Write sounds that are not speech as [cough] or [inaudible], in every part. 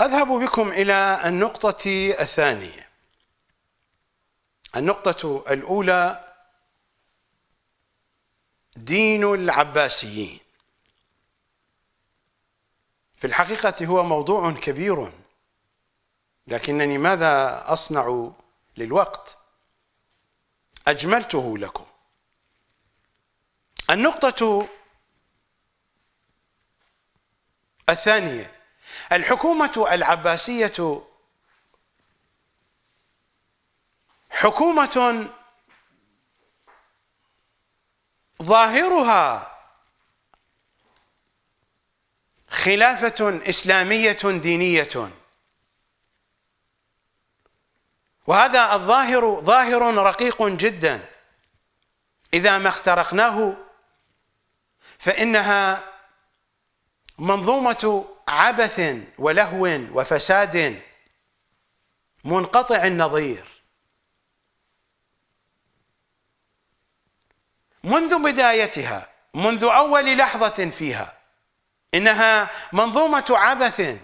أذهب بكم إلى النقطة الثانية النقطة الأولى دين العباسيين في الحقيقة هو موضوع كبير لكنني ماذا أصنع للوقت أجملته لكم النقطة الثانية الحكومة العباسية حكومة ظاهرها خلافة إسلامية دينية وهذا الظاهر ظاهر رقيق جدا إذا ما اخترقناه فإنها منظومة عبث ولهو وفساد منقطع النظير منذ بدايتها منذ اول لحظه فيها انها منظومه عبث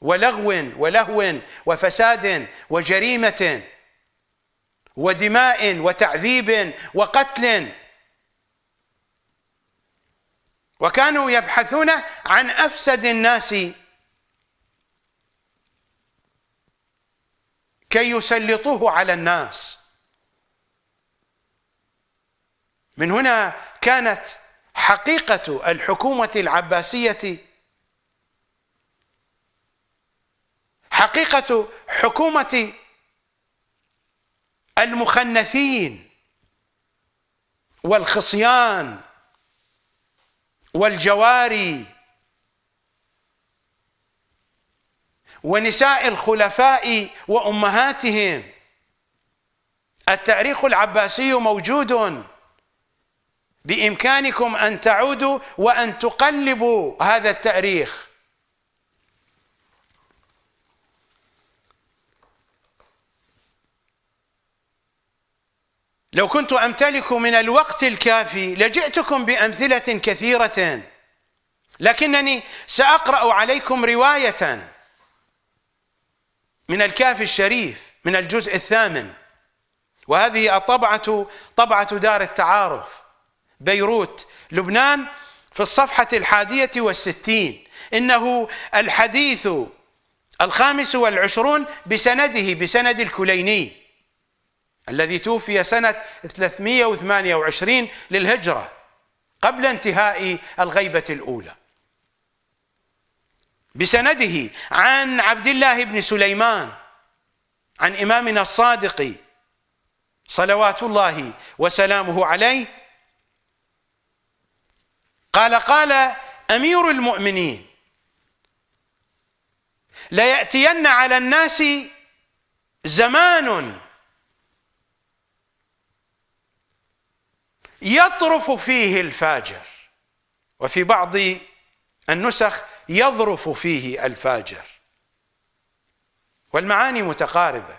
ولغو ولهو وفساد وجريمه ودماء وتعذيب وقتل وكانوا يبحثون عن أفسد الناس كي يسلطوه على الناس من هنا كانت حقيقة الحكومة العباسية حقيقة حكومة المخنثين والخصيان والجواري ونساء الخلفاء وأمهاتهم التاريخ العباسي موجود بإمكانكم أن تعودوا وأن تقلبوا هذا التاريخ لو كنت امتلك من الوقت الكافي لجئتكم بامثله كثيره لكنني ساقرا عليكم روايه من الكافي الشريف من الجزء الثامن وهذه الطبعه طبعه دار التعارف بيروت لبنان في الصفحه الحاديه والستين انه الحديث الخامس والعشرون بسنده بسند الكليني الذي توفي سنة 328 للهجرة قبل انتهاء الغيبة الأولى بسنده عن عبد الله بن سليمان عن إمامنا الصادق صلوات الله وسلامه عليه قال قال أمير المؤمنين ليأتين على الناس زمان يطرف فيه الفاجر وفي بعض النسخ يظرف فيه الفاجر والمعاني متقاربه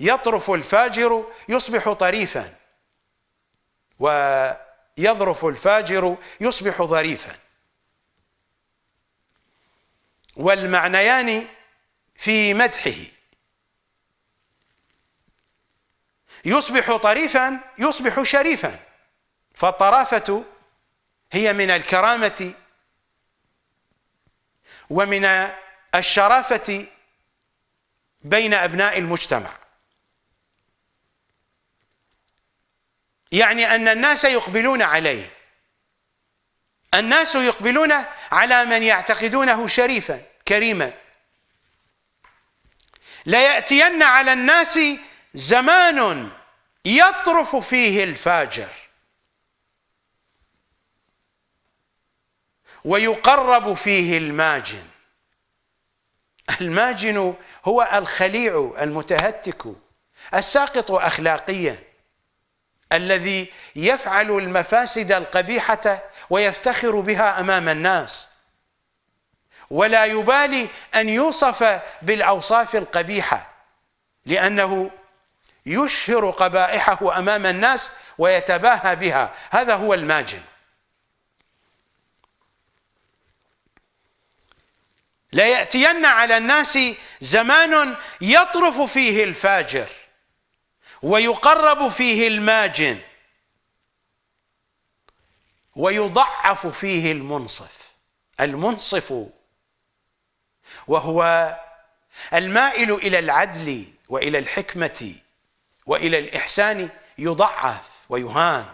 يطرف الفاجر يصبح طريفا ويظرف الفاجر يصبح ظريفا والمعنيان في مدحه يصبح طريفا يصبح شريفا فالطرافة هي من الكرامة ومن الشرافة بين أبناء المجتمع يعني أن الناس يقبلون عليه الناس يقبلون على من يعتقدونه شريفا كريما ليأتين على الناس زمان يطرف فيه الفاجر ويقرب فيه الماجن الماجن هو الخليع المتهتك الساقط اخلاقيا الذي يفعل المفاسد القبيحه ويفتخر بها امام الناس ولا يبالي ان يوصف بالاوصاف القبيحه لانه يشهر قبائحه امام الناس ويتباهى بها هذا هو الماجن لياتين على الناس زمان يطرف فيه الفاجر ويقرب فيه الماجن ويضعف فيه المنصف المنصف وهو المائل الى العدل والى الحكمه والى الاحسان يضعف ويهان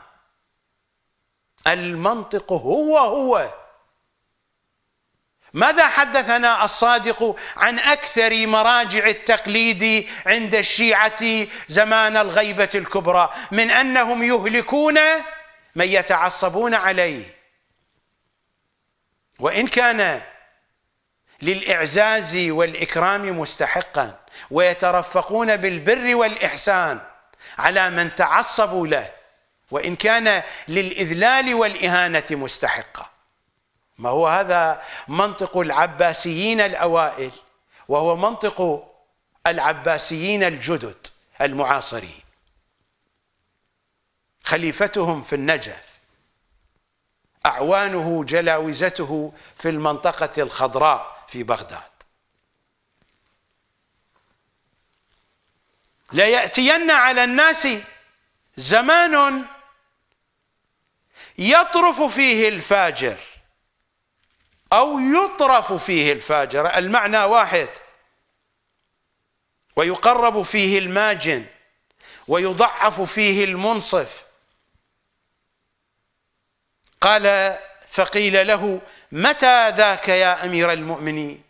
المنطق هو هو ماذا حدثنا الصادق عن اكثر مراجع التقليد عند الشيعه زمان الغيبه الكبرى من انهم يهلكون من يتعصبون عليه وان كان للاعزاز والاكرام مستحقا ويترفقون بالبر والاحسان على من تعصبوا له وان كان للاذلال والاهانه مستحقا ما هو هذا منطق العباسيين الاوائل وهو منطق العباسيين الجدد المعاصرين خليفتهم في النجف اعوانه جلاوزته في المنطقه الخضراء في بغداد لياتين على الناس زمان يطرف فيه الفاجر أو يطرف فيه الفاجر المعنى واحد ويقرب فيه الماجن ويضعف فيه المنصف قال فقيل له متى ذاك يا أمير المؤمنين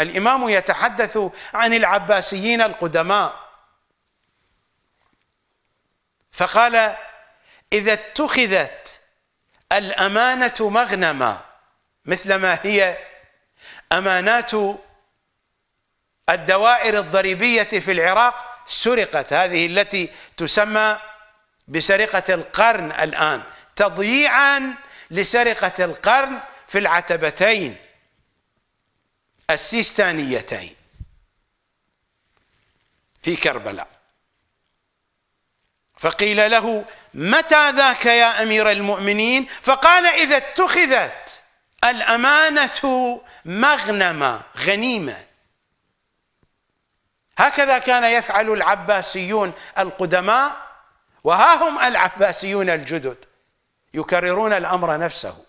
الإمام يتحدث عن العباسيين القدماء فقال إذا اتخذت الأمانة مغنما مثل ما هي امانات الدوائر الضريبيه في العراق سرقت هذه التي تسمى بسرقه القرن الان تضييعا لسرقه القرن في العتبتين السيستانيتين في كربلاء فقيل له متى ذاك يا امير المؤمنين فقال اذا اتخذت الأمانة مغنمة غنيمة هكذا كان يفعل العباسيون القدماء وها هم العباسيون الجدد يكررون الأمر نفسه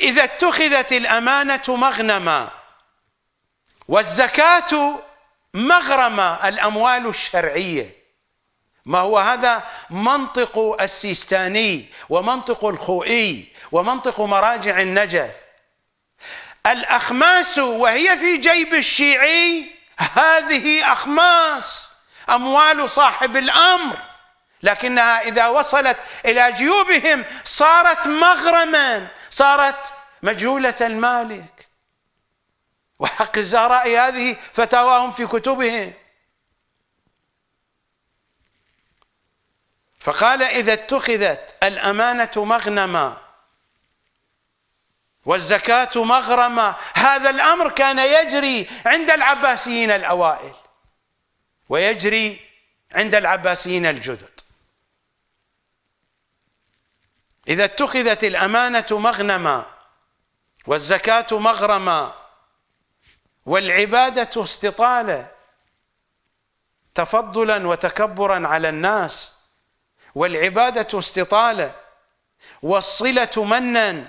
إذا اتخذت الأمانة مغنما والزكاة مغرمة الأموال الشرعية ما هو هذا منطق السيستاني ومنطق الخوئي ومنطق مراجع النجف الأخماس وهي في جيب الشيعي هذه أخماس أموال صاحب الأمر لكنها إذا وصلت إلى جيوبهم صارت مغرما صارت مجهولة المالك وحق الزهراء هذه فتاواهم في كتبهم فقال إذا اتخذت الأمانة مغنما والزكاة مغرما هذا الأمر كان يجري عند العباسيين الأوائل ويجري عند العباسيين الجدد إذا اتخذت الأمانة مغنما والزكاة مغرما والعبادة استطالة تفضلا وتكبرا على الناس والعبادة استطالة والصلة منا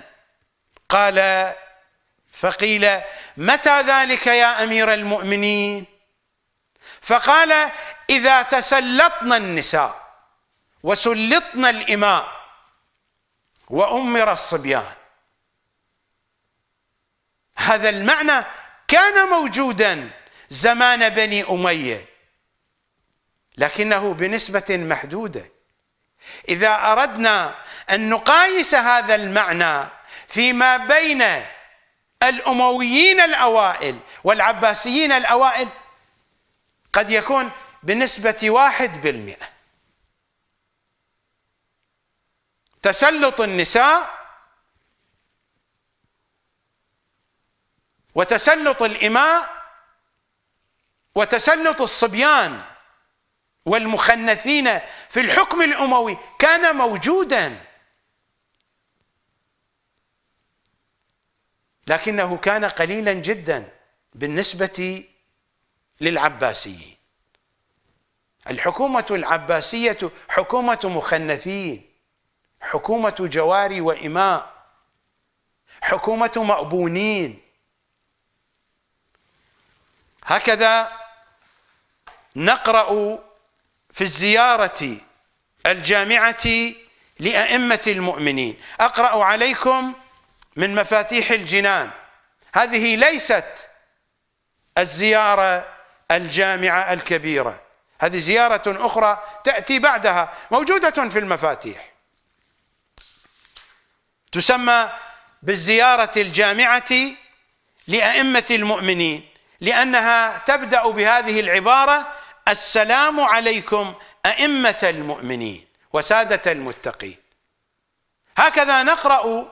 قال فقيل متى ذلك يا أمير المؤمنين فقال إذا تسلطنا النساء وسلطنا الإماء وأمر الصبيان هذا المعنى كان موجودا زمان بني أمية لكنه بنسبة محدودة اذا اردنا ان نقايس هذا المعنى فيما بين الامويين الاوائل والعباسيين الاوائل قد يكون بنسبه واحد بالمئه تسلط النساء وتسلط الاماء وتسلط الصبيان والمخنثين في الحكم الأموي كان موجودا لكنه كان قليلا جدا بالنسبة للعباسيين الحكومة العباسية حكومة مخنثين حكومة جواري وإماء حكومة مأبونين هكذا نقرأ في الزيارة الجامعة لأئمة المؤمنين أقرأ عليكم من مفاتيح الجنان هذه ليست الزيارة الجامعة الكبيرة هذه زيارة أخرى تأتي بعدها موجودة في المفاتيح تسمى بالزيارة الجامعة لأئمة المؤمنين لأنها تبدأ بهذه العبارة السلام عليكم أئمة المؤمنين وسادة المتقين هكذا نقرأ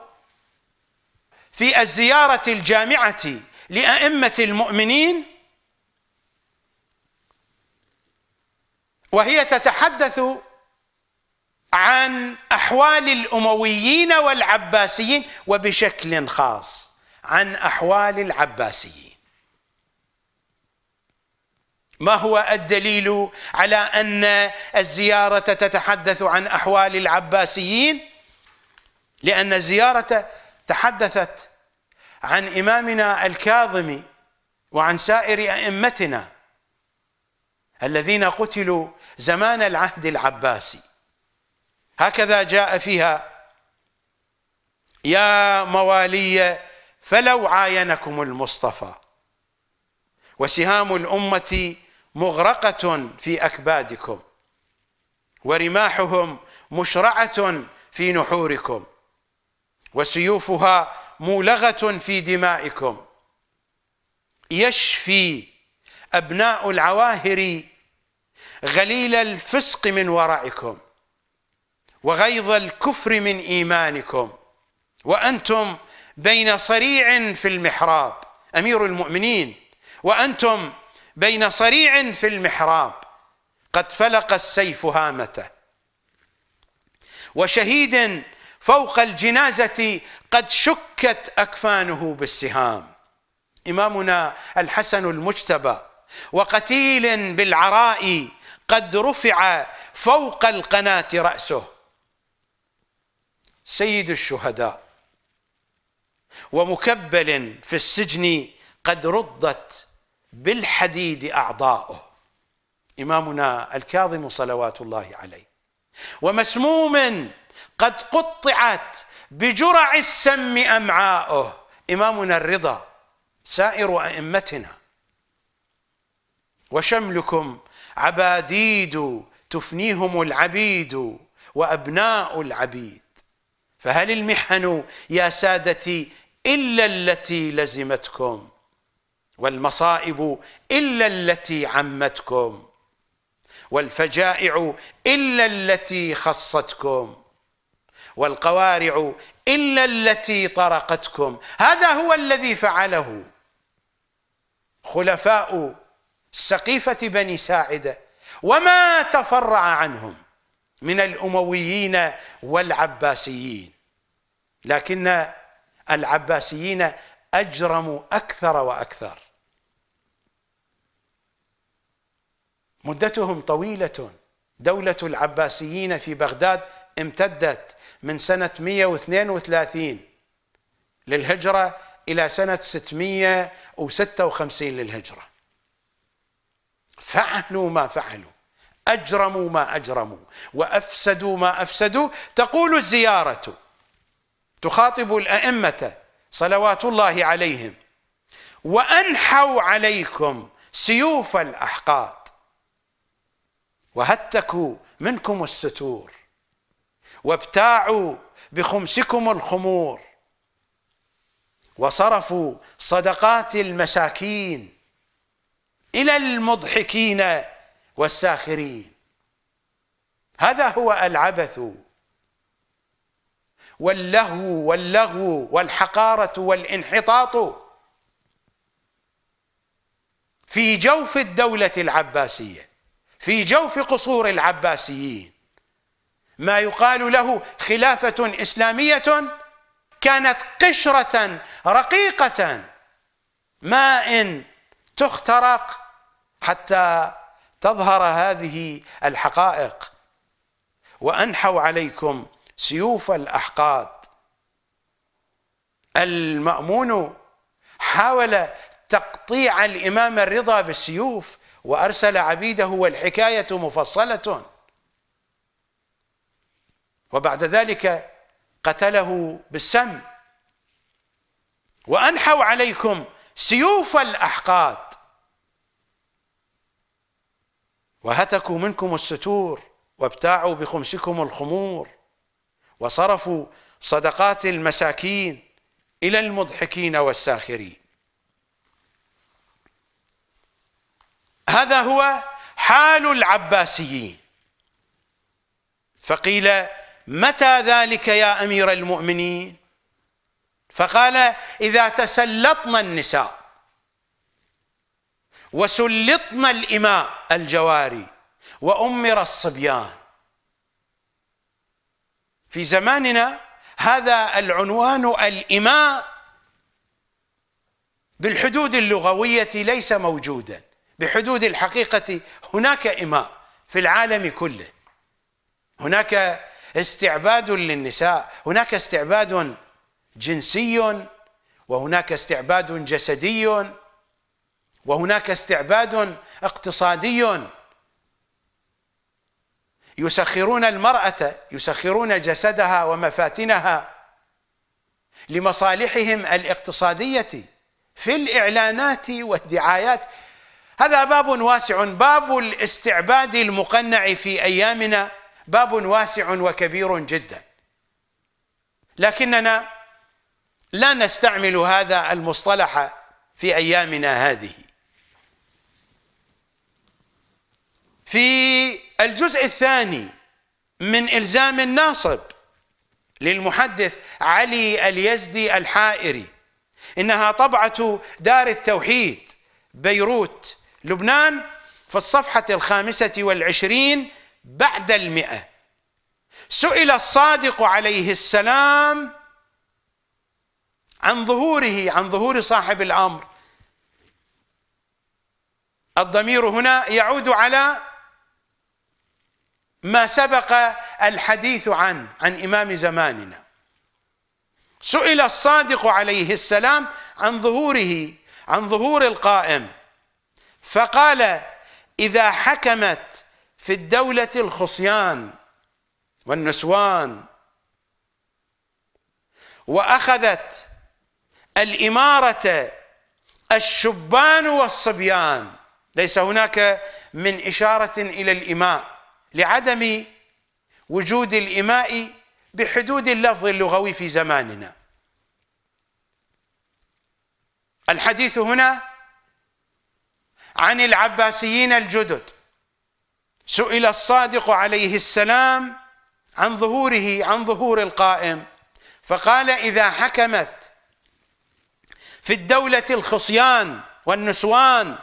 في الزيارة الجامعة لأئمة المؤمنين وهي تتحدث عن أحوال الأمويين والعباسيين وبشكل خاص عن أحوال العباسيين ما هو الدليل على ان الزياره تتحدث عن احوال العباسيين لان الزياره تحدثت عن امامنا الكاظم وعن سائر ائمتنا الذين قتلوا زمان العهد العباسي هكذا جاء فيها يا موالي فلو عاينكم المصطفى وسهام الامه مغرقة في أكبادكم ورماحهم مشرعة في نحوركم وسيوفها مولغة في دمائكم يشفي أبناء العواهر غليل الفسق من ورعكم وغيظ الكفر من إيمانكم وأنتم بين صريع في المحراب أمير المؤمنين وأنتم بين صريع في المحراب قد فلق السيف هامته وشهيد فوق الجنازة قد شكت أكفانه بالسهام إمامنا الحسن المجتبى وقتيل بالعراء قد رفع فوق القناة رأسه سيد الشهداء ومكبل في السجن قد رضت بالحديد أعضاؤه إمامنا الكاظم صلوات الله عليه ومسموم قد قطعت بجرع السم أمعاؤه إمامنا الرضا سائر أئمتنا وشملكم عباديد تفنيهم العبيد وأبناء العبيد فهل المحن يا سادتي إلا التي لزمتكم والمصائب الا التي عمتكم والفجائع الا التي خصتكم والقوارع الا التي طرقتكم هذا هو الذي فعله خلفاء سقيفه بني ساعده وما تفرع عنهم من الامويين والعباسيين لكن العباسيين اجرموا اكثر واكثر مدتهم طويلة دولة العباسيين في بغداد امتدت من سنة 132 للهجرة إلى سنة 656 للهجرة فعلوا ما فعلوا أجرموا ما أجرموا وأفسدوا ما أفسدوا تقول الزيارة تخاطب الأئمة صلوات الله عليهم وأنحوا عليكم سيوف الأحقاد وهتكوا منكم الستور وابتاعوا بخمسكم الخمور وصرفوا صدقات المساكين الى المضحكين والساخرين هذا هو العبث واللهو واللغو والحقاره والانحطاط في جوف الدوله العباسيه في جوف قصور العباسيين ما يقال له خلافة إسلامية كانت قشرة رقيقة ماء تخترق حتى تظهر هذه الحقائق وأنحوا عليكم سيوف الأحقاد المأمون حاول تقطيع الإمام الرضا بالسيوف وأرسل عبيده والحكاية مفصلة وبعد ذلك قتله بالسم وأنحوا عليكم سيوف الأحقاد وهتكوا منكم الستور وابتاعوا بخمسكم الخمور وصرفوا صدقات المساكين إلى المضحكين والساخرين هذا هو حال العباسيين فقيل متى ذلك يا امير المؤمنين فقال اذا تسلطنا النساء وسلطنا الاماء الجواري وامر الصبيان في زماننا هذا العنوان الاماء بالحدود اللغويه ليس موجودا بحدود الحقيقة هناك إماء في العالم كله هناك استعباد للنساء هناك استعباد جنسي وهناك استعباد جسدي وهناك استعباد اقتصادي يسخرون المرأة يسخرون جسدها ومفاتنها لمصالحهم الاقتصادية في الإعلانات والدعايات هذا باب واسع باب الاستعباد المقنع في ايامنا باب واسع وكبير جدا لكننا لا نستعمل هذا المصطلح في ايامنا هذه في الجزء الثاني من الزام الناصب للمحدث علي اليزدي الحائري انها طبعه دار التوحيد بيروت لبنان في الصفحة الخامسة والعشرين بعد المئة سئل الصادق عليه السلام عن ظهوره عن ظهور صاحب الأمر الضمير هنا يعود على ما سبق الحديث عن عن إمام زماننا سئل الصادق عليه السلام عن ظهوره عن ظهور القائم فقال إذا حكمت في الدولة الخصيان والنسوان وأخذت الإمارة الشبان والصبيان ليس هناك من إشارة إلى الإماء لعدم وجود الإماء بحدود اللفظ اللغوي في زماننا الحديث هنا عن العباسيين الجدد سئل الصادق عليه السلام عن ظهوره عن ظهور القائم فقال اذا حكمت في الدوله الخصيان والنسوان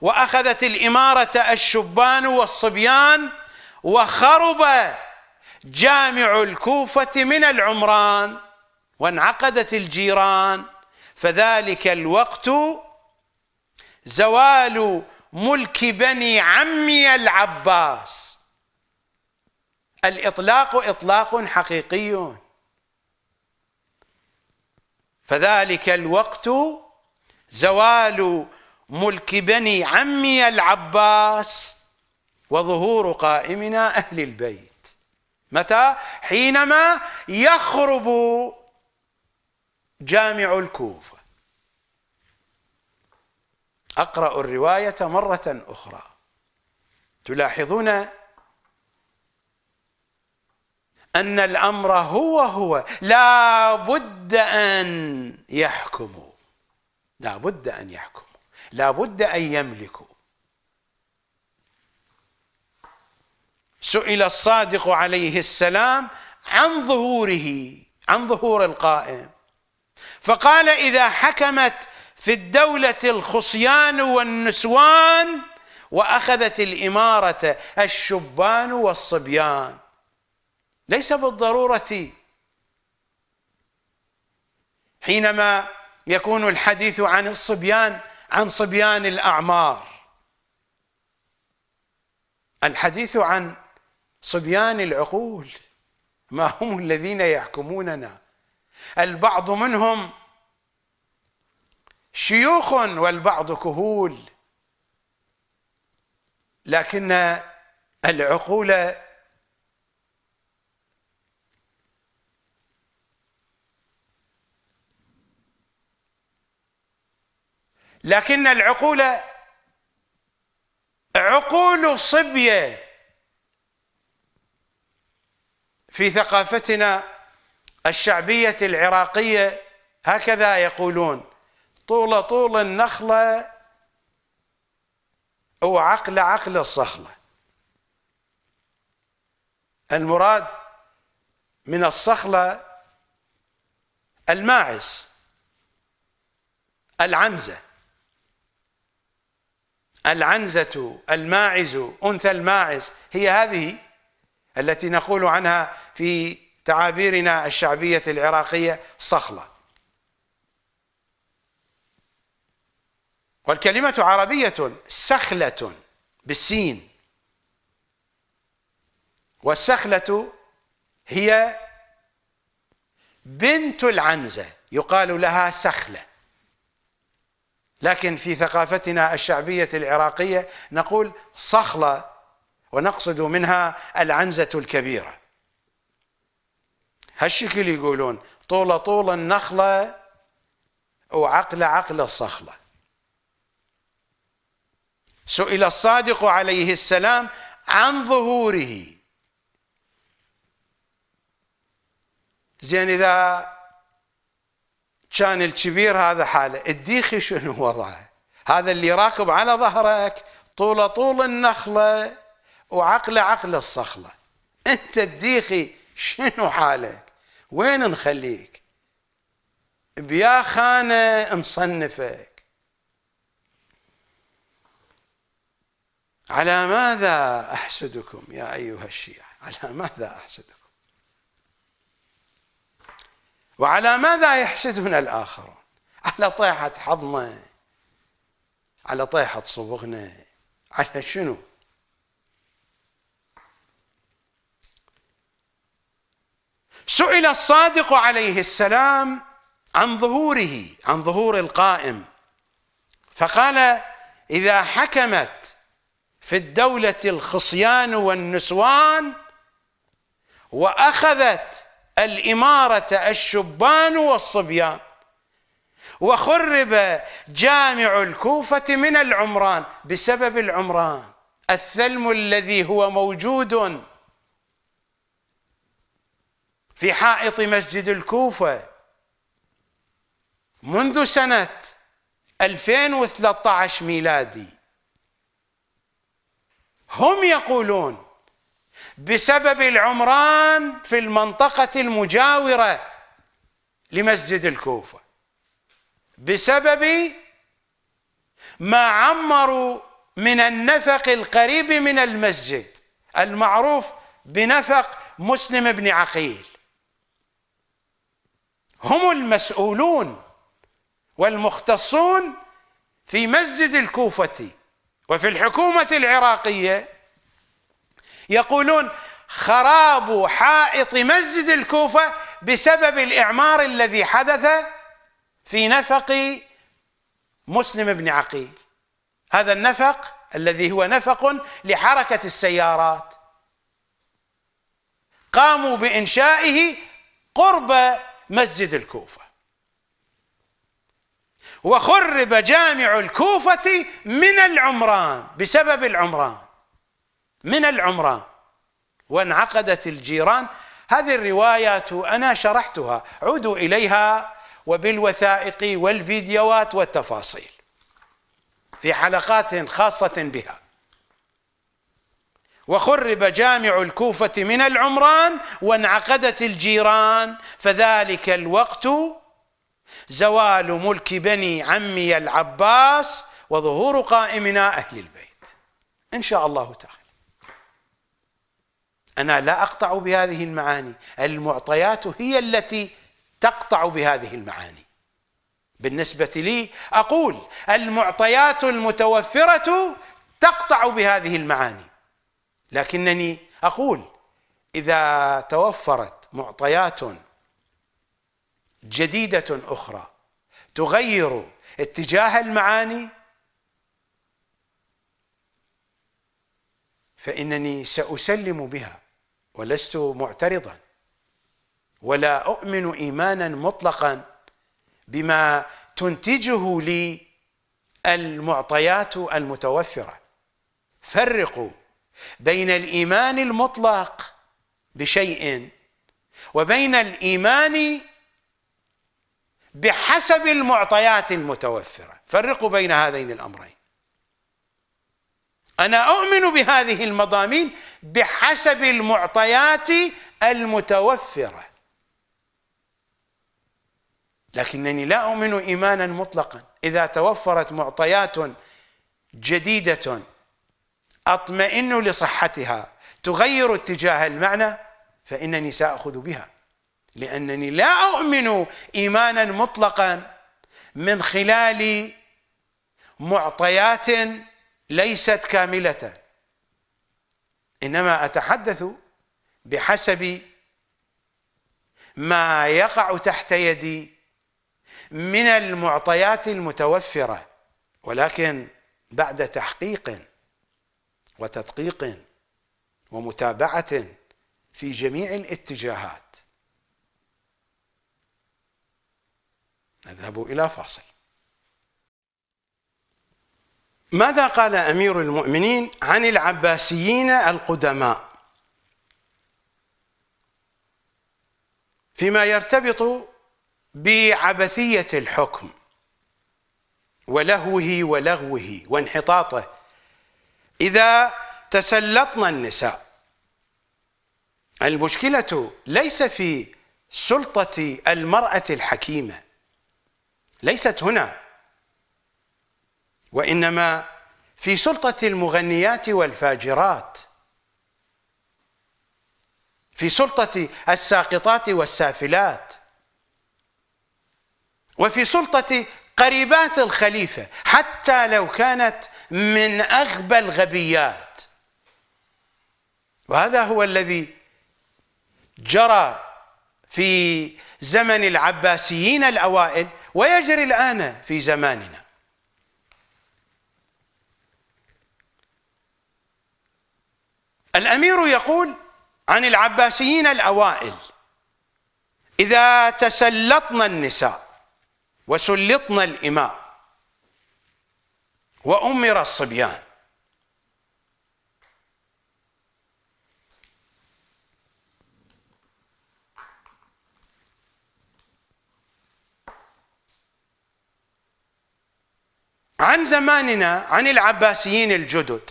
واخذت الاماره الشبان والصبيان وخرب جامع الكوفه من العمران وانعقدت الجيران فذلك الوقت زوال ملك بني عمي العباس الإطلاق إطلاق حقيقي فذلك الوقت زوال ملك بني عمي العباس وظهور قائمنا أهل البيت متى حينما يخرب جامع الكوفة أقرأ الرواية مرة أخرى تلاحظون أن الأمر هو هو لا بد أن يحكموا لا بد أن يحكموا لا بد أن يملكوا سئل الصادق عليه السلام عن ظهوره عن ظهور القائم فقال إذا حكمت في الدولة الخصيان والنسوان وأخذت الإمارة الشبان والصبيان ليس بالضرورة حينما يكون الحديث عن الصبيان عن صبيان الأعمار الحديث عن صبيان العقول ما هم الذين يحكموننا البعض منهم شيوخ والبعض كهول لكن العقول لكن العقول عقول صبيه في ثقافتنا الشعبيه العراقيه هكذا يقولون طول طول النخلة وعقل عقل الصخلة المراد من الصخلة الماعز العنزة العنزة الماعز أنثى الماعز هي هذه التي نقول عنها في تعابيرنا الشعبية العراقية صخلة والكلمة عربية سخلة بالسين والسخلة هي بنت العنزة يقال لها سخلة لكن في ثقافتنا الشعبية العراقية نقول صخلة ونقصد منها العنزة الكبيرة هالشكل يقولون طول طول النخلة وعقل عقل الصخلة سئل الصادق عليه السلام عن ظهوره زين اذا كان الكبير هذا حاله الديخي شنو وضعه هذا اللي راكب على ظهرك طول طول النخله وعقله عقل الصخله انت الديخي شنو حالك وين نخليك بيا خانه نصنفك على ماذا أحسدكم يا أيها الشيعة على ماذا أحسدكم وعلى ماذا يحسدنا الآخرون على طيحة حظنا على طيحة صبغنا على شنو سئل الصادق عليه السلام عن ظهوره عن ظهور القائم فقال إذا حكمت في الدولة الخصيان والنسوان وأخذت الإمارة الشبان والصبيان وخرب جامع الكوفة من العمران بسبب العمران الثلم الذي هو موجود في حائط مسجد الكوفة منذ سنة 2013 ميلادي هم يقولون بسبب العمران في المنطقة المجاورة لمسجد الكوفة بسبب ما عمروا من النفق القريب من المسجد المعروف بنفق مسلم بن عقيل هم المسؤولون والمختصون في مسجد الكوفه وفي الحكومة العراقية يقولون خراب حائط مسجد الكوفة بسبب الإعمار الذي حدث في نفق مسلم بن عقيل هذا النفق الذي هو نفق لحركة السيارات قاموا بإنشائه قرب مسجد الكوفة وخرب جامع الكوفة من العمران بسبب العمران من العمران وانعقدت الجيران هذه الروايات أنا شرحتها عودوا إليها وبالوثائق والفيديوهات والتفاصيل في حلقات خاصة بها وخرب جامع الكوفة من العمران وانعقدت الجيران فذلك الوقت زوال ملك بني عمي العباس وظهور قائمنا أهل البيت إن شاء الله تعالى أنا لا أقطع بهذه المعاني المعطيات هي التي تقطع بهذه المعاني بالنسبة لي أقول المعطيات المتوفرة تقطع بهذه المعاني لكنني أقول إذا توفرت معطيات جديدة أخرى تغير اتجاه المعاني فإنني سأسلم بها ولست معترضا ولا أؤمن إيمانا مطلقا بما تنتجه لي المعطيات المتوفرة فرقوا بين الإيمان المطلق بشيء وبين الإيمان بحسب المعطيات المتوفرة فرقوا بين هذين الأمرين أنا أؤمن بهذه المضامين بحسب المعطيات المتوفرة لكنني لا أؤمن إيمانا مطلقا إذا توفرت معطيات جديدة أطمئن لصحتها تغير اتجاه المعنى فإنني سأخذ بها لأنني لا أؤمن إيمانا مطلقا من خلال معطيات ليست كاملة إنما أتحدث بحسب ما يقع تحت يدي من المعطيات المتوفرة ولكن بعد تحقيق وتدقيق ومتابعة في جميع الاتجاهات نذهب إلى فاصل ماذا قال أمير المؤمنين عن العباسيين القدماء فيما يرتبط بعبثية الحكم ولهوه ولغوه وانحطاطه إذا تسلطن النساء المشكلة ليس في سلطة المرأة الحكيمة ليست هنا وانما في سلطه المغنيات والفاجرات في سلطه الساقطات والسافلات وفي سلطه قريبات الخليفه حتى لو كانت من اغبى الغبيات وهذا هو الذي جرى في زمن العباسيين الاوائل ويجري الآن في زماننا الأمير يقول عن العباسيين الأوائل إذا تسلطنا النساء وسلطنا الإماء وأمر الصبيان عن زماننا عن العباسيين الجدد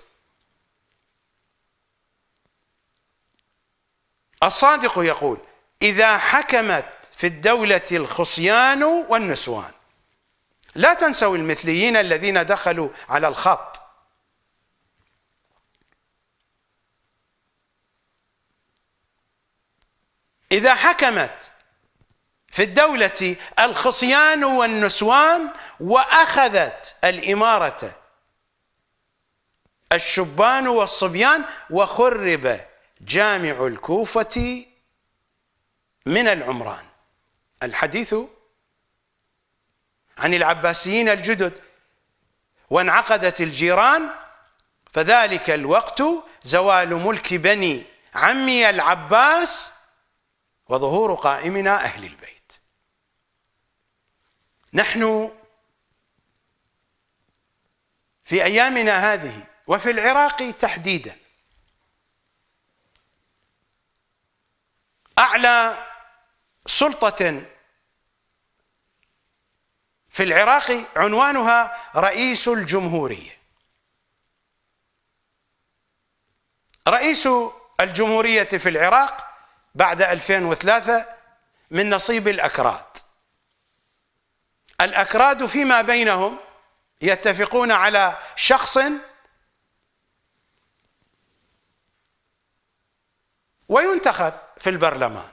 الصادق يقول إذا حكمت في الدولة الخصيان والنسوان لا تنسوا المثليين الذين دخلوا على الخط إذا حكمت في الدولة الخصيان والنسوان وأخذت الإمارة الشبان والصبيان وخرب جامع الكوفة من العمران الحديث عن العباسيين الجدد وانعقدت الجيران فذلك الوقت زوال ملك بني عمي العباس وظهور قائمنا أهل البيت نحن في ايامنا هذه وفي العراق تحديدا اعلى سلطه في العراق عنوانها رئيس الجمهوريه رئيس الجمهوريه في العراق بعد 2003 من نصيب الاكراد الأكراد فيما بينهم يتفقون على شخص وينتخب في البرلمان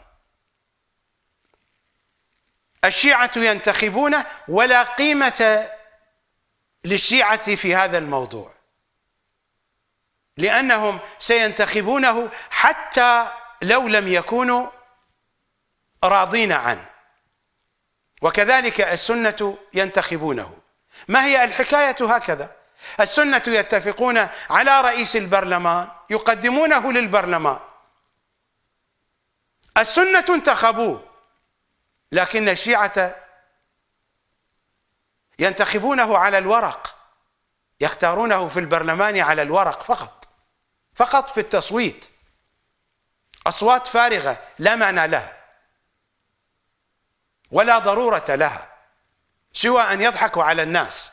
الشيعة ينتخبونه ولا قيمة للشيعة في هذا الموضوع لأنهم سينتخبونه حتى لو لم يكونوا راضين عنه وكذلك السنة ينتخبونه ما هي الحكاية هكذا السنة يتفقون على رئيس البرلمان يقدمونه للبرلمان السنة انتخبوه لكن الشيعة ينتخبونه على الورق يختارونه في البرلمان على الورق فقط فقط في التصويت أصوات فارغة لا معنى لها ولا ضرورة لها سوى أن يضحكوا على الناس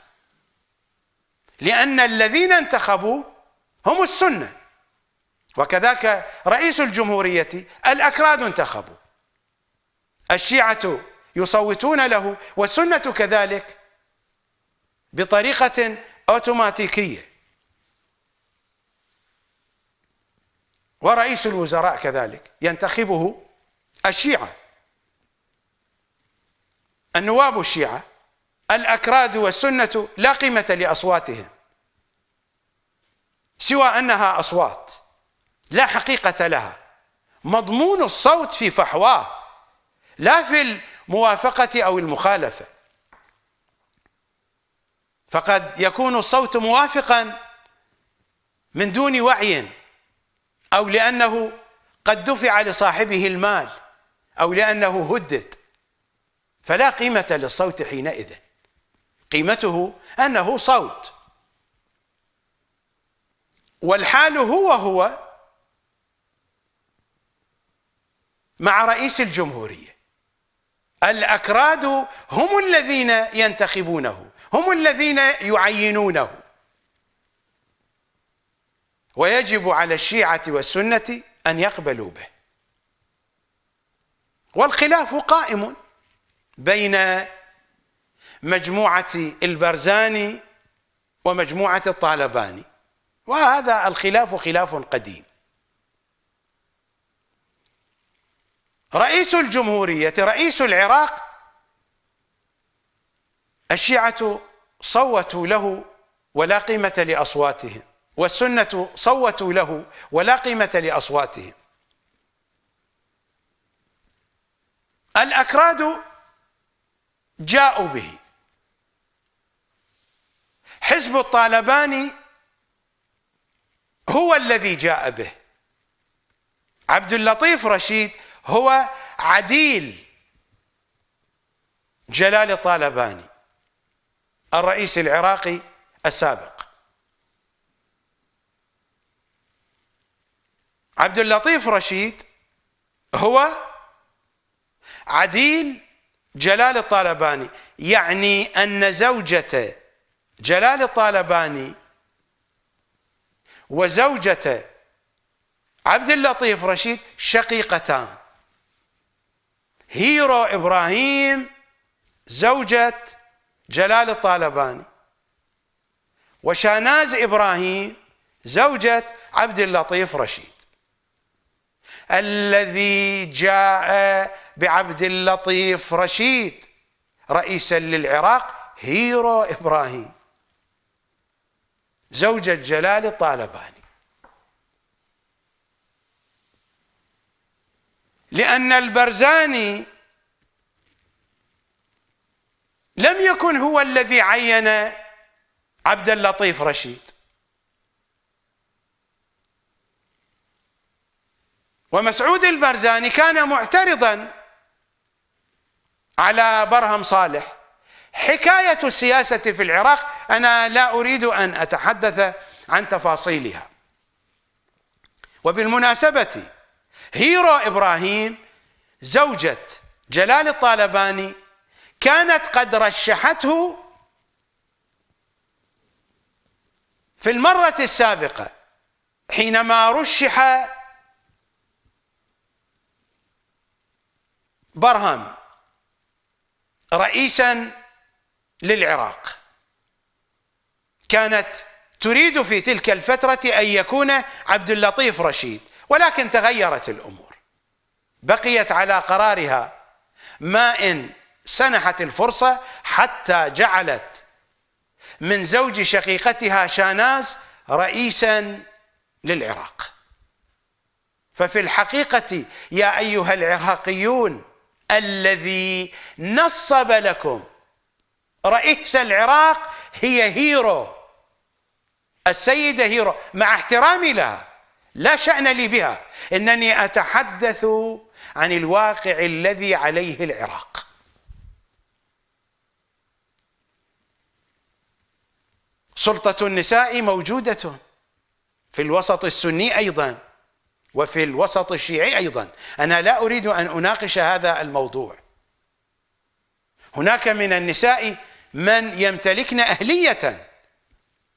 لأن الذين انتخبوا هم السنة وكذاك رئيس الجمهورية الأكراد انتخبوا الشيعة يصوتون له والسنة كذلك بطريقة أوتوماتيكية ورئيس الوزراء كذلك ينتخبه الشيعة النواب الشيعة الأكراد والسنة لا قيمة لأصواتهم سوى أنها أصوات لا حقيقة لها مضمون الصوت في فحواه لا في الموافقة أو المخالفة فقد يكون الصوت موافقا من دون وعي أو لأنه قد دفع لصاحبه المال أو لأنه هدد فلا قيمة للصوت حينئذ قيمته أنه صوت والحال هو هو مع رئيس الجمهورية الأكراد هم الذين ينتخبونه هم الذين يعينونه ويجب على الشيعة والسنة أن يقبلوا به والخلاف قائم بين مجموعة البرزاني ومجموعة الطالباني وهذا الخلاف خلاف قديم رئيس الجمهورية رئيس العراق الشيعة صوتوا له ولا قيمة لأصواتهم والسنة صوتوا له ولا قيمة لأصواتهم الأكراد جاءوا به حزب الطالباني هو الذي جاء به عبد اللطيف رشيد هو عديل جلال الطالباني الرئيس العراقي السابق عبد اللطيف رشيد هو عديل جلال الطالباني يعني أن زوجة جلال الطالباني وزوجة عبد اللطيف رشيد شقيقتان هيرو إبراهيم زوجة جلال الطالباني وشاناز إبراهيم زوجة عبد اللطيف رشيد الذي جاء بعبد اللطيف رشيد رئيسا للعراق هيرو إبراهيم زوجة جلال طالباني لأن البرزاني لم يكن هو الذي عين عبد اللطيف رشيد ومسعود البرزاني كان معترضا على برهم صالح حكاية السياسة في العراق أنا لا أريد أن أتحدث عن تفاصيلها وبالمناسبة هيرو إبراهيم زوجة جلال الطالباني كانت قد رشحته في المرة السابقة حينما رشح برهم رئيسا للعراق كانت تريد في تلك الفترة أن يكون عبد اللطيف رشيد ولكن تغيرت الأمور بقيت على قرارها ما إن سنحت الفرصة حتى جعلت من زوج شقيقتها شاناز رئيسا للعراق ففي الحقيقة يا أيها العراقيون الذي نصب لكم رئيس العراق هي هيرو السيدة هيرو مع احترامي لها لا شأن لي بها إنني أتحدث عن الواقع الذي عليه العراق سلطة النساء موجودة في الوسط السني أيضاً وفي الوسط الشيعي ايضا انا لا اريد ان اناقش هذا الموضوع هناك من النساء من يمتلكن اهليه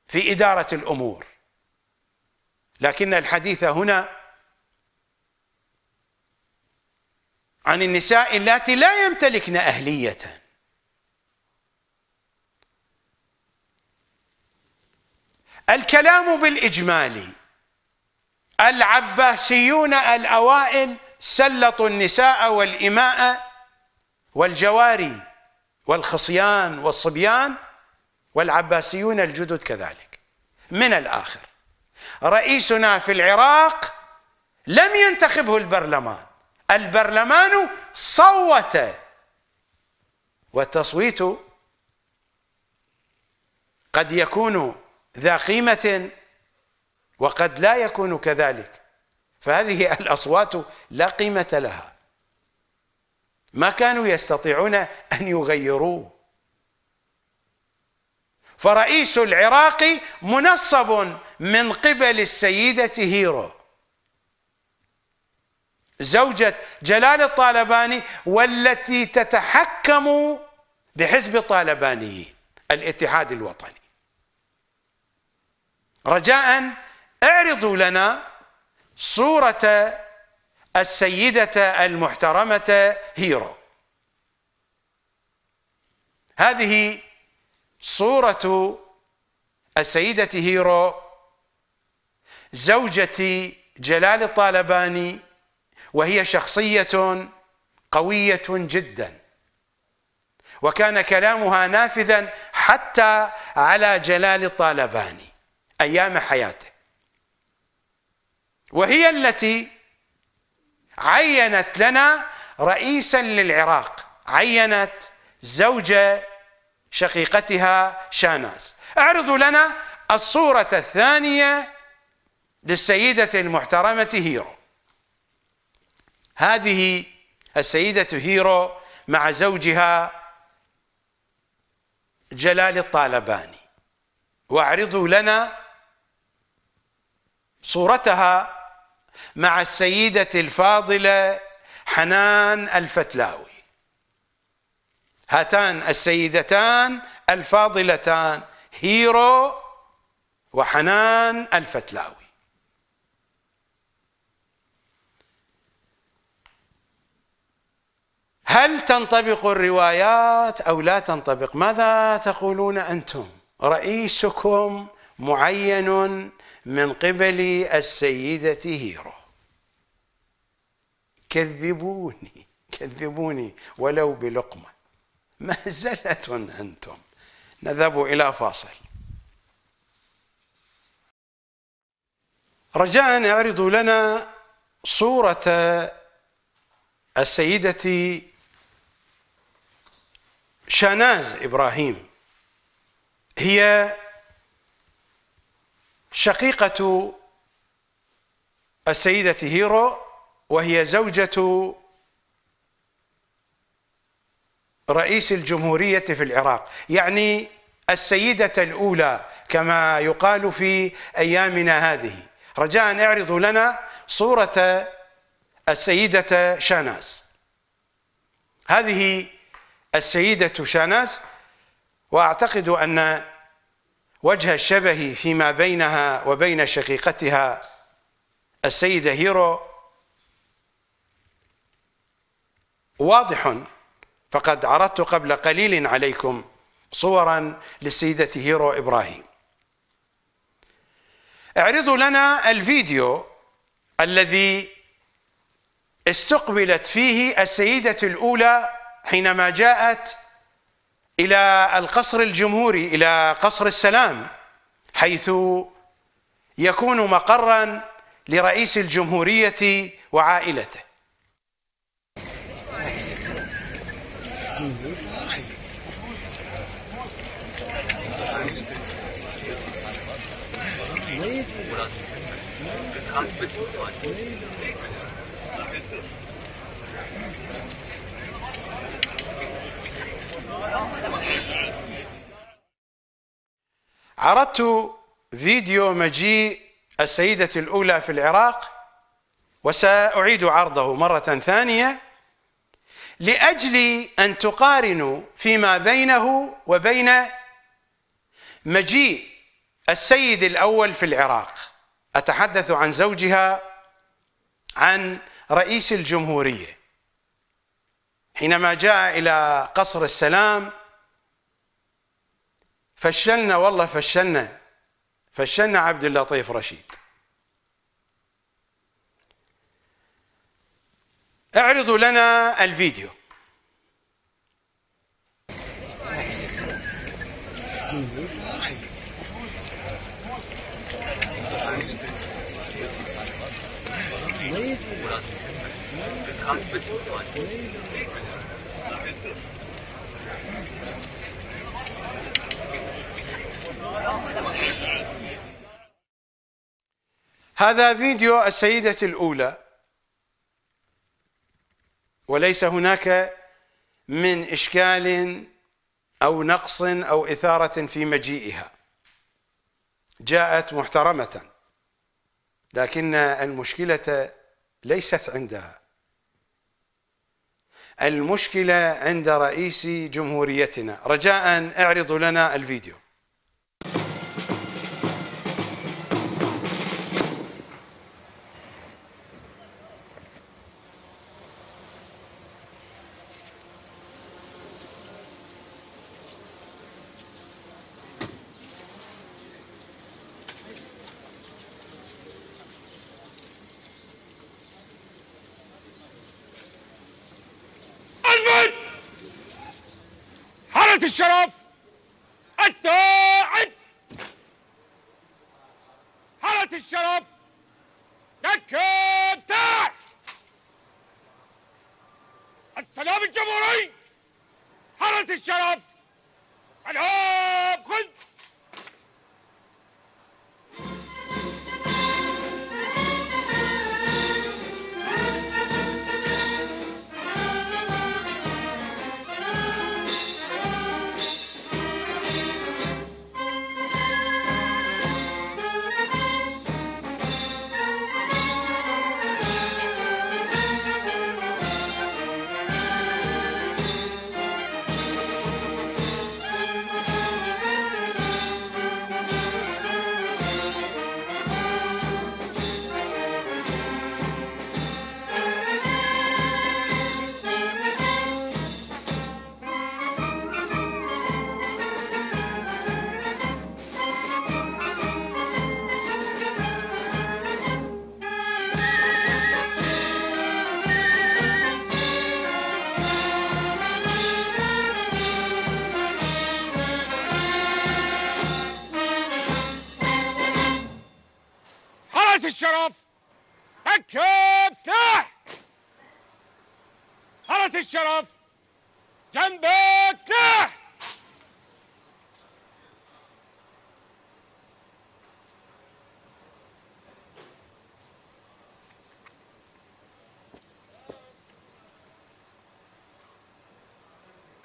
في اداره الامور لكن الحديث هنا عن النساء اللاتي لا يمتلكن اهليه الكلام بالاجمالي العباسيون الأوائل سلطوا النساء والإماء والجواري والخصيان والصبيان والعباسيون الجدد كذلك من الآخر رئيسنا في العراق لم ينتخبه البرلمان البرلمان صوت والتصويت قد يكون ذا قيمة وقد لا يكون كذلك فهذه [laughs] الأصوات لا قيمة لها ما كانوا يستطيعون أن يغيروه فرئيس العراق منصب من قبل السيدة هيرو زوجة جلال الطالباني والتي تتحكم بحزب الطالبانيين الاتحاد الوطني رجاء اعرضوا لنا صورة السيدة المحترمة هيرو هذه صورة السيدة هيرو زوجة جلال الطالباني وهي شخصية قوية جدا وكان كلامها نافذا حتى على جلال الطالباني أيام حياته وهي التي عينت لنا رئيسا للعراق عينت زوجة شقيقتها شاناز اعرضوا لنا الصورة الثانية للسيدة المحترمة هيرو هذه السيدة هيرو مع زوجها جلال الطالباني واعرضوا لنا صورتها مع السيدة الفاضلة حنان الفتلاوي هاتان السيدتان الفاضلتان هيرو وحنان الفتلاوي هل تنطبق الروايات او لا تنطبق ماذا تقولون انتم رئيسكم معين من قبل السيدة هيرو كذبوني كذبوني ولو بلقمة مهزلة أنتم نذهب إلى فاصل رجاء اعرضوا لنا صورة السيدة شاناز إبراهيم هي شقيقة السيدة هيرو وهي زوجة رئيس الجمهورية في العراق يعني السيدة الأولى كما يقال في أيامنا هذه رجاء اعرضوا لنا صورة السيدة شاناس هذه السيدة شاناس وأعتقد أن وجه الشبه فيما بينها وبين شقيقتها السيدة هيرو واضح فقد عرضت قبل قليل عليكم صورا للسيدة هيرو إبراهيم اعرضوا لنا الفيديو الذي استقبلت فيه السيدة الأولى حينما جاءت الى القصر الجمهوري الى قصر السلام حيث يكون مقرا لرئيس الجمهوريه وعائلته عرضت فيديو مجيء السيدة الأولى في العراق وسأعيد عرضه مرة ثانية لأجل أن تقارنوا فيما بينه وبين مجيء السيد الأول في العراق أتحدث عن زوجها عن رئيس الجمهورية حينما جاء إلى قصر السلام فشلنا والله فشلنا فشلنا عبد اللطيف رشيد اعرضوا لنا الفيديو هذا فيديو السيدة الأولى وليس هناك من إشكال أو نقص أو إثارة في مجيئها جاءت محترمة لكن المشكلة ليست عندها المشكلة عند رئيس جمهوريتنا رجاء اعرضوا لنا الفيديو السلام الجمهوري حرس الشرف سلام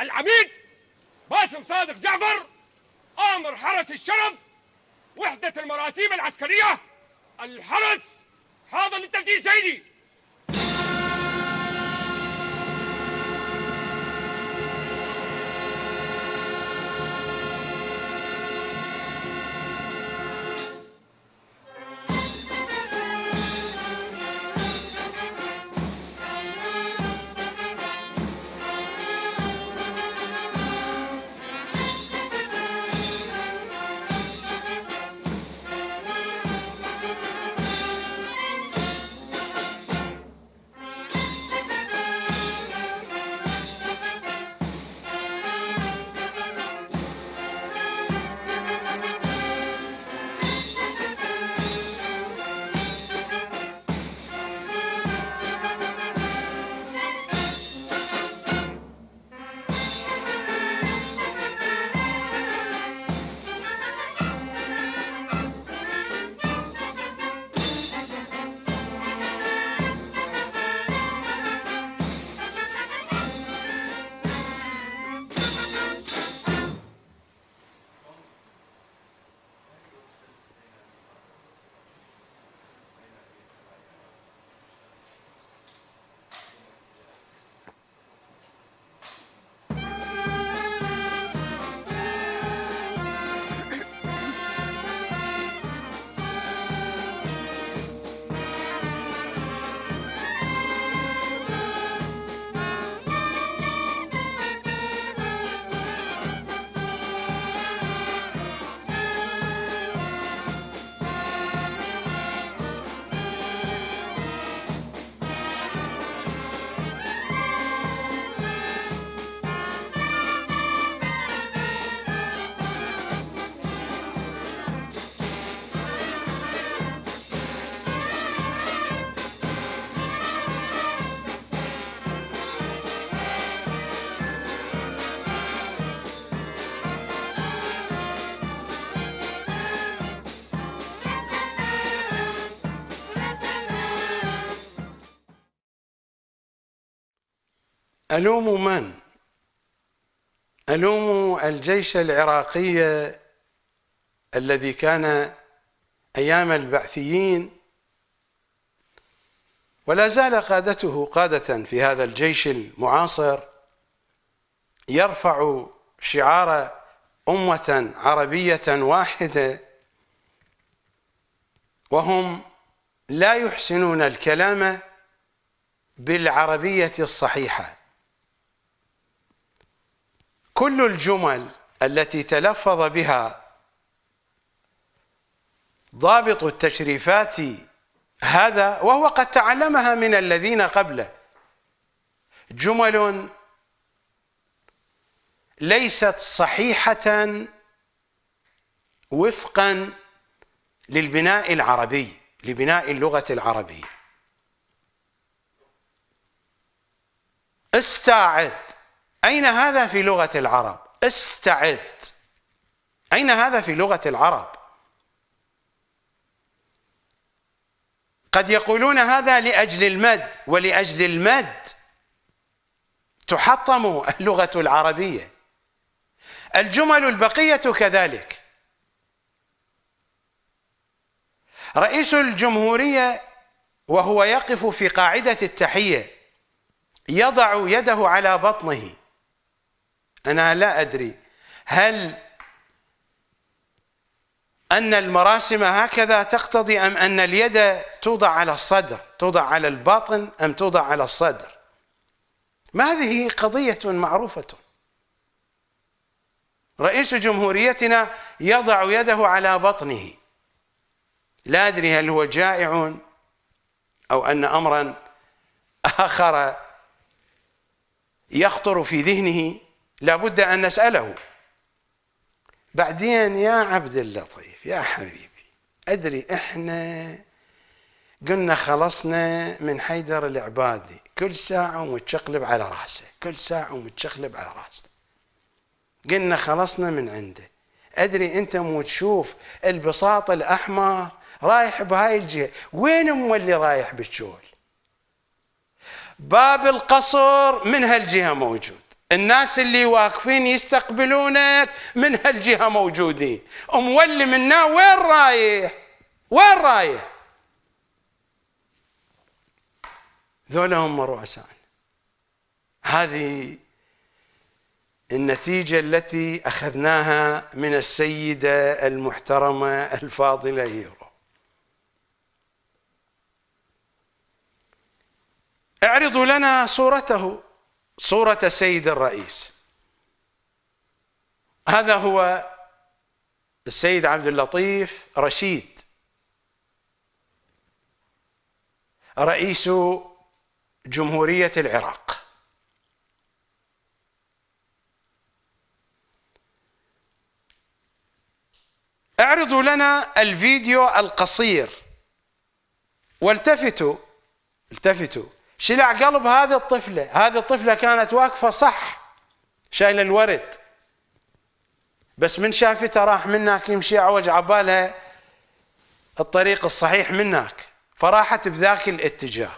العميد باسم صادق جعفر آمر حرس الشرف وحدة المراسيم العسكرية الحرس هذا للتنفيذ سيدي ألوم من؟ ألوم الجيش العراقي الذي كان أيام البعثيين ولا زال قادته قادة في هذا الجيش المعاصر يرفع شعار أمة عربية واحدة وهم لا يحسنون الكلام بالعربية الصحيحة كل الجمل التي تلفظ بها ضابط التشريفات هذا وهو قد تعلمها من الذين قبله جمل ليست صحيحة وفقا للبناء العربي لبناء اللغة العربية استعد أين هذا في لغة العرب استعد أين هذا في لغة العرب قد يقولون هذا لأجل المد ولأجل المد تحطم اللغة العربية الجمل البقية كذلك رئيس الجمهورية وهو يقف في قاعدة التحية يضع يده على بطنه أنا لا أدري هل أن المراسم هكذا تقتضي أم أن اليد توضع على الصدر توضع على الباطن أم توضع على الصدر ما هذه قضية معروفة رئيس جمهوريتنا يضع يده على بطنه لا أدري هل هو جائع أو أن أمرا آخر يخطر في ذهنه لابد أن نسأله بعدين يا عبد اللطيف يا حبيبي أدري إحنا قلنا خلصنا من حيدر العبادي كل ساعة ومتشقلب على رأسه كل ساعة ومتشقلب على رأسه قلنا خلصنا من عنده أدري أنت مو تشوف البساط الأحمر رايح بهاي الجهة وين أم اللي رايح بالشول باب القصر من هالجهة موجود الناس اللي واقفين يستقبلونك من هالجهة موجودين مولي منا وين رايح وين رايح ذولا هم رؤساء هذه النتيجة التي أخذناها من السيدة المحترمة الفاضلة هيرو اعرضوا لنا صورته صورة السيد الرئيس هذا هو السيد عبد اللطيف رشيد رئيس جمهورية العراق اعرضوا لنا الفيديو القصير والتفتوا التفتوا شلع قلب هذه الطفلة هذه الطفلة كانت واقفة صح شايلة الورد بس من شافته راح منك يمشي عوج عبالها الطريق الصحيح منك فراحت بذاك الاتجاه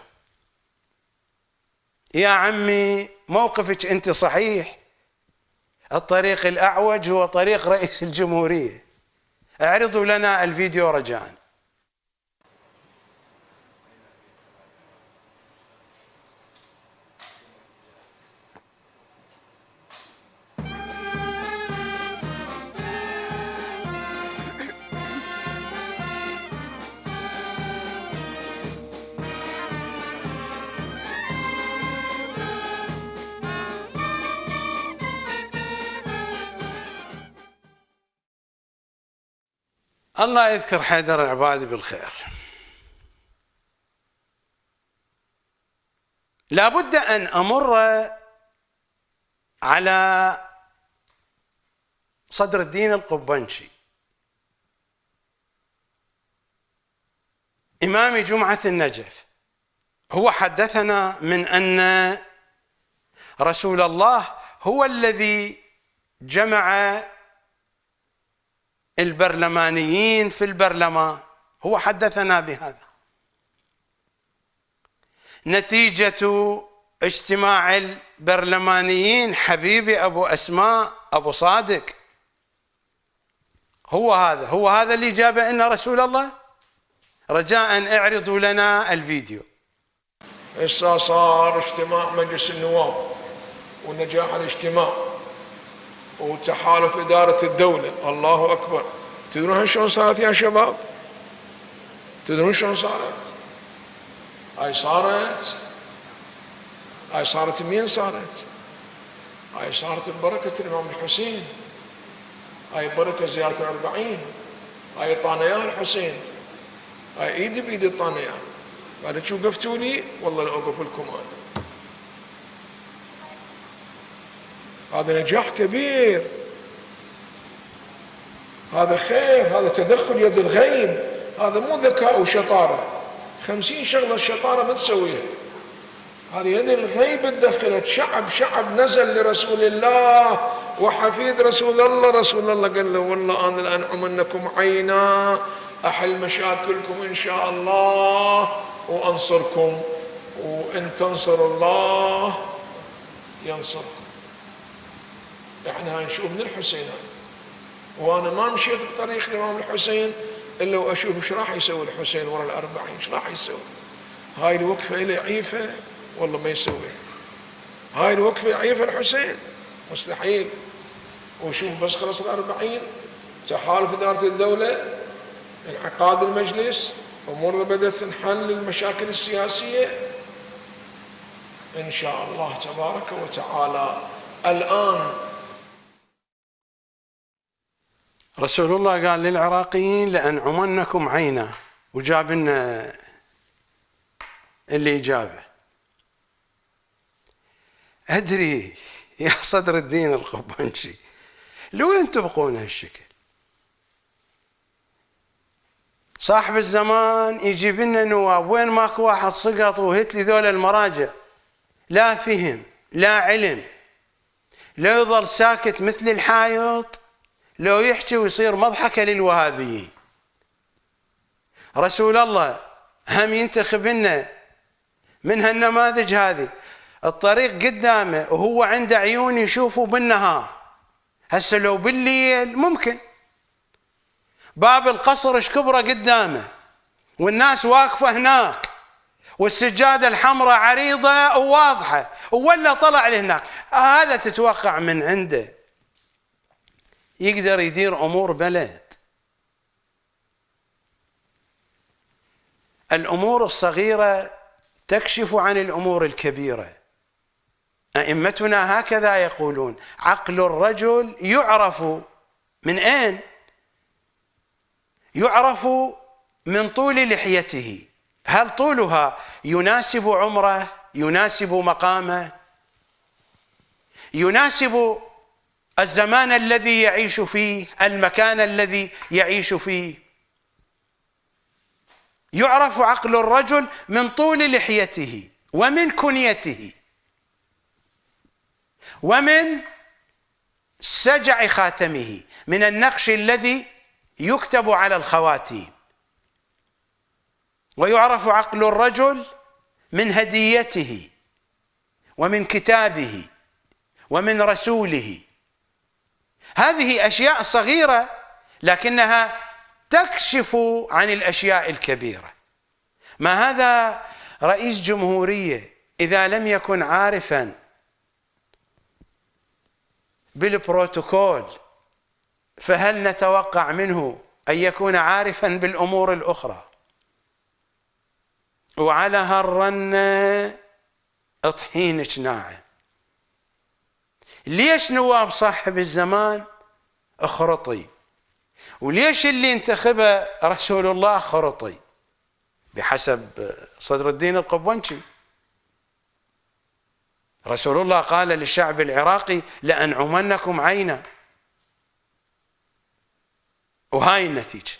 يا عمي موقفك انت صحيح الطريق الاعوج هو طريق رئيس الجمهوريه اعرضوا لنا الفيديو رجاء الله يذكر حيدر العبادي بالخير لابد أن أمر على صدر الدين القبنشي إمام جمعة النجف هو حدثنا من أن رسول الله هو الذي جمع البرلمانيين في البرلمان هو حدثنا بهذا نتيجة اجتماع البرلمانيين حبيبي أبو أسماء أبو صادق هو هذا هو هذا اللي جاب أن رسول الله رجاء اعرضوا لنا الفيديو هسه صار اجتماع مجلس النواب ونجاح الاجتماع وتحالف إدارة الدولة الله أكبر تدرون شلون صارت يا شباب تدرون شلون صارت هاي صارت هاي صارت مين صارت هاي صارت ببركة الإمام الحسين هاي بركة زيارة الأربعين هاي طانيا الحسين هاي إيدي بإيدي طانيا قالت شو وقفتوا لي والله لا أوقف لكم أنا هذا نجاح كبير هذا خير هذا تدخل يد الغيب هذا مو ذكاء وشطارة خمسين شغلة الشطارة ما تسويها هذه يد الغيب تدخلت شعب شعب نزل لرسول الله وحفيد رسول الله رسول الله قال له والله أنا الآن أنكم عينا أحل مشاكلكم إن شاء الله وأنصركم وإن تنصروا الله ينصركم احنا هاي نشوف من الحسين هاي وانا ما مشيت بطريق الامام الحسين الا واشوف ايش راح يسوي الحسين ورا الاربعين ايش راح يسوي هاي الوقفه الى عيفه والله ما يسوي هاي الوقفه عيفه الحسين مستحيل وشوف بس خلص الاربعين تحالف اداره الدوله انعقاد المجلس امور بدات تنحل المشاكل السياسيه ان شاء الله تبارك وتعالى الان رسول الله قال للعراقيين لأنعمنكم عينا وجاب لنا الإجابة أدري يا صدر الدين القبنشي لوين تبقون هالشكل صاحب الزمان يجيب لنا نواب وين ماكو واحد سقط وهت لي ذول المراجع لا فهم لا علم لو يظل ساكت مثل الحايط لو يحكي ويصير مضحكة للوهابيين رسول الله هم ينتخب لنا من هالنماذج هذه الطريق قدامه وهو عنده عيون يشوفه بالنهار هسه لو بالليل ممكن باب القصر ايش كبره قدامه والناس واقفه هناك والسجاده الحمراء عريضه وواضحه ولا طلع لهناك هذا تتوقع من عنده يقدر يدير امور بلد الامور الصغيره تكشف عن الامور الكبيره ائمتنا هكذا يقولون عقل الرجل يعرف من اين يعرف من طول لحيته هل طولها يناسب عمره يناسب مقامه يناسب الزمان الذي يعيش فيه المكان الذي يعيش فيه يعرف عقل الرجل من طول لحيته ومن كنيته ومن سجع خاتمه من النقش الذي يكتب على الخواتيم ويعرف عقل الرجل من هديته ومن كتابه ومن رسوله هذه أشياء صغيرة لكنها تكشف عن الأشياء الكبيرة ما هذا رئيس جمهورية إذا لم يكن عارفا بالبروتوكول فهل نتوقع منه أن يكون عارفا بالأمور الأخرى وعلى هالرنة طحينك ناعم ليش نواب صاحب الزمان خرطي وليش اللي انتخبه رسول الله خرطي بحسب صدر الدين القبونشي رسول الله قال للشعب العراقي لأنعمنكم عينا وهاي النتيجة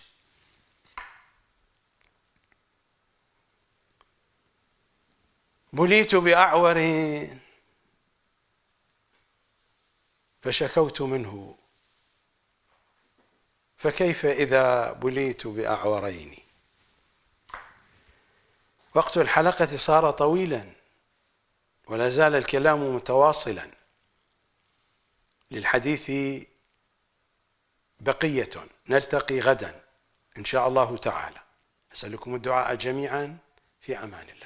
بليت بأعور فشكوت منه فكيف إذا بليت بأعورين وقت الحلقة صار طويلا ولا زال الكلام متواصلا للحديث بقية نلتقي غدا إن شاء الله تعالى أسألكم الدعاء جميعا في أمان الله